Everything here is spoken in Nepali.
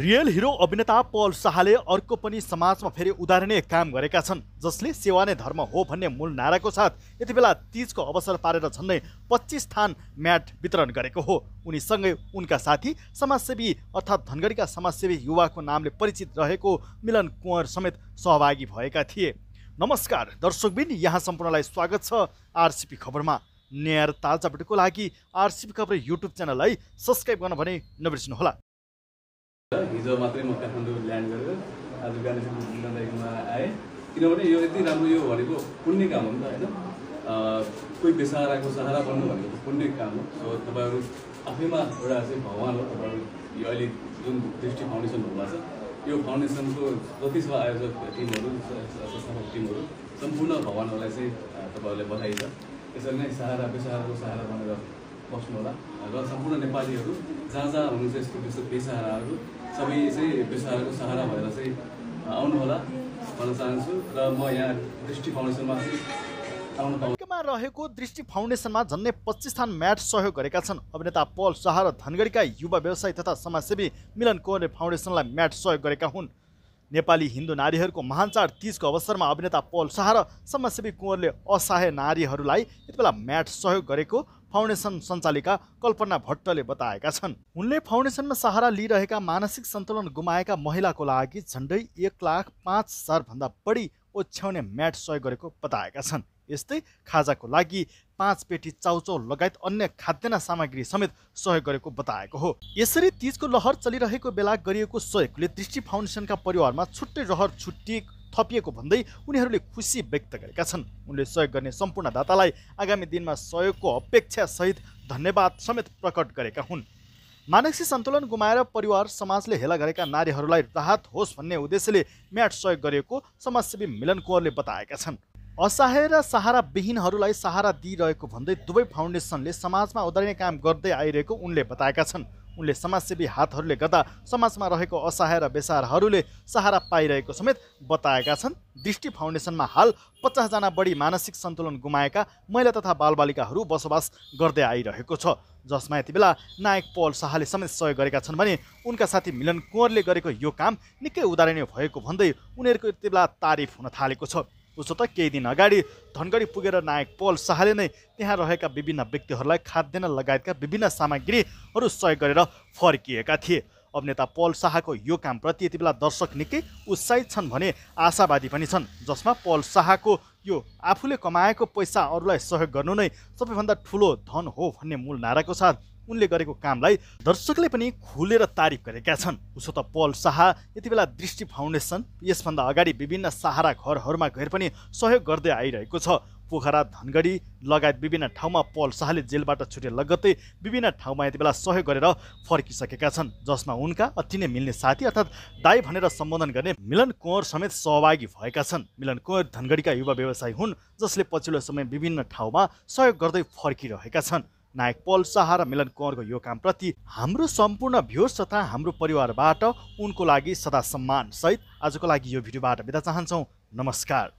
रियल हिरो अभिनेता पल शाहले अर्को पनि समाजमा फेरि उदाहरणीय काम गरेका छन् जसले सेवा नै धर्म हो भन्ने मूल नाराको साथ यति बेला तिजको अवसर पारेर झन्डै पच्चिस थान म्याट वितरण गरेको हो उनीसँगै उनका साथी समाजसेवी अर्थात् धनगढीका समाजसेवी युवाको नामले परिचित रहेको मिलन कुँवर समेत सहभागी भएका थिए नमस्कार दर्शकबिन यहाँ सम्पूर्णलाई स्वागत छ आरसिपी खबरमा नेयर ताजा लागि आरसिपी खबर युट्युब च्यानललाई सब्सक्राइब गर्न भने नबिर्सिनुहोला हिजो मात्रै म काठमाडौँ ल्यान्ड गरेर आज बिहान जिल्लामा आएँ किनभने यो यति राम्रो यो भनेको पुण्य काम हो नि त होइन कोही बेसहाराको सहारा बन्नु भनेको पुण्य काम हो सो तपाईँहरू आफैमा एउटा चाहिँ भगवान् हो तपाईँहरू यो अहिले जुन दृष्टि फाउन्डेसन भएको छ यो फाउन्डेसनको जति छ आयोजक टिमहरू संस्थापक टिमहरू सम्पूर्ण भगवान्हरूलाई चाहिँ तपाईँहरूले बधाई छ त्यसरी नै सहारा बेसहाराको सहारा बनेर बस्नु होला र सम्पूर्ण नेपालीहरू जहाँ जहाँ हुनुहुन्छ यसको बेस बेसहाराहरू सबै चाहिँ बेसहाराको सहारा भएर चाहिँ आउनुहोला भन्न चाहन्छु र म यहाँ दृष्टि फाउन्डेसनमा चाहिँ मा रहेको दृष्टि फाउन्डेसनमा झन्डै थान म्याट सहयोग गरेका छन् अभिनेता पल शाह र धनगढीका युवा व्यवसायी तथा समाजसेवी मिलन कोहरले फाउन्डेसनलाई म्याट सहयोग गरेका हुन् नेपाली हिन्दू नारीहरूको महान चाड तिजको अवसरमा अभिनेता पल शाह र समाजसेवी कुँवरले असहाय नारीहरूलाई यति बेला म्याट सहयोग गरेको फाउन्डेसन सञ्चालिका कल्पना भट्टले बताएका छन् उनले फाउन्डेसनमा सहारा लिइरहेका मानसिक सन्तुलन गुमाएका महिलाको लागि झन्डै एक लाख पाँच हजारभन्दा बढी ओछ्याउने म्याट सहयोग गरेको बताएका छन् यस्तै खाजाको लागि पाँच पेटी चाउचाउ लगायत अन्य खाद्यान्न सामग्री समेत सहयोग गरेको बताएको हो यसरी तिजको लहर चलिरहेको बेला गरिएको सहयोगले दृष्टि फाउन्डेसनका परिवारमा छुट्टै रहर छुट्टी थपिएको भन्दै उनीहरूले खुसी व्यक्त गरेका छन् उनले सहयोग गर्ने सम्पूर्ण दातालाई आगामी दिनमा सहयोगको अपेक्षासहित धन्यवाद समेत प्रकट गरेका हुन् मानसिक सन्तुलन गुमाएर परिवार समाजले हेला गरेका नारीहरूलाई राहत होस् भन्ने उद्देश्यले म्याट सहयोग गरिएको समाजसेवी मिलन कुँवरले बताएका छन् असहाय र सहाराविहीनहरूलाई सहारा दिइरहेको भन्दै दुवै फाउन्डेसनले समाजमा उदारिने काम गर्दै आइरहेको उनले बताएका छन् उनले समाजसेवी हातहरूले गर्दा समाजमा रहेको असहाय र बेसारहरूले सहारा पाइरहेको समेत बताएका छन् दृष्टि फाउन्डेसनमा हाल पचासजना बढी मानसिक सन्तुलन गुमाएका महिला तथा बालबालिकाहरू बसोबास गर्दै आइरहेको छ जसमा यति बेला नायक पल शाहले समेत सहयोग गरेका छन् भने उनका साथी मिलन कुँवरले गरेको यो काम निकै उदाहरणीय भएको भन्दै उनीहरूको यति बेला तारिफ हुन थालेको छ उसो त केही दिन अगाडि धनगढी पुगेर नायक पोल शाहले नै त्यहाँ रहेका विभिन्न व्यक्तिहरूलाई खाद्यान्न लगायतका विभिन्न सामग्रीहरू सहयोग गरेर फर्किएका थिए अभिनेता पल शाहको यो कामप्रति यति बेला दर्शक निकै उत्साहित छन् भने आशावादी पनि छन् जसमा पल शाहको यो आफूले कमाएको पैसा अरूलाई सहयोग गर्नु नै सबैभन्दा ठुलो धन हो भन्ने मूल नाराको साथ उनले गरेको कामलाई दर्शकले पनि खुलेर तारिफ गरेका छन् उसो त पल शाह यति बेला दृष्टि फाउन्डेसन यसभन्दा अगाडि विभिन्न सहारा घरहरूमा गएर पनि सहयोग गर्दै आइरहेको छ पोखरा धनगढी लगायत विभिन्न ठाउँमा पल शाहले जेलबाट छुटे लगत्तै विभिन्न ठाउँमा यति बेला सहयोग गरेर फर्किसकेका छन् जसमा उनका अति नै मिल्ने साथी अर्थात् दाई भनेर सम्बोधन गर्ने मिलन कुँवर समेत सहभागी भएका छन् मिलन कुँवर धनगढीका युवा व्यवसायी हुन् जसले पछिल्लो समय विभिन्न ठाउँमा सहयोग गर्दै फर्किरहेका छन् नायक पल शाह र मिलन कुँवरको यो कामप्रति हाम्रो सम्पूर्ण भ्युर्स तथा हाम्रो परिवारबाट उनको लागि सदा सम्मान सहित आजको लागि यो भिडियोबाट बिदा चाहन्छौँ नमस्कार